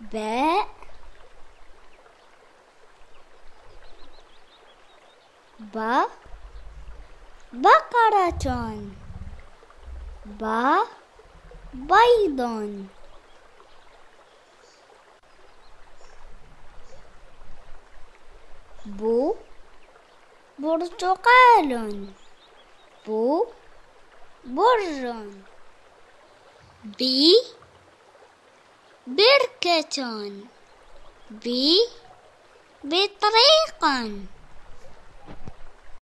back, ba, bakaraton, ba, baydon. Bu برتقال بو بر بي بركة بي بطريق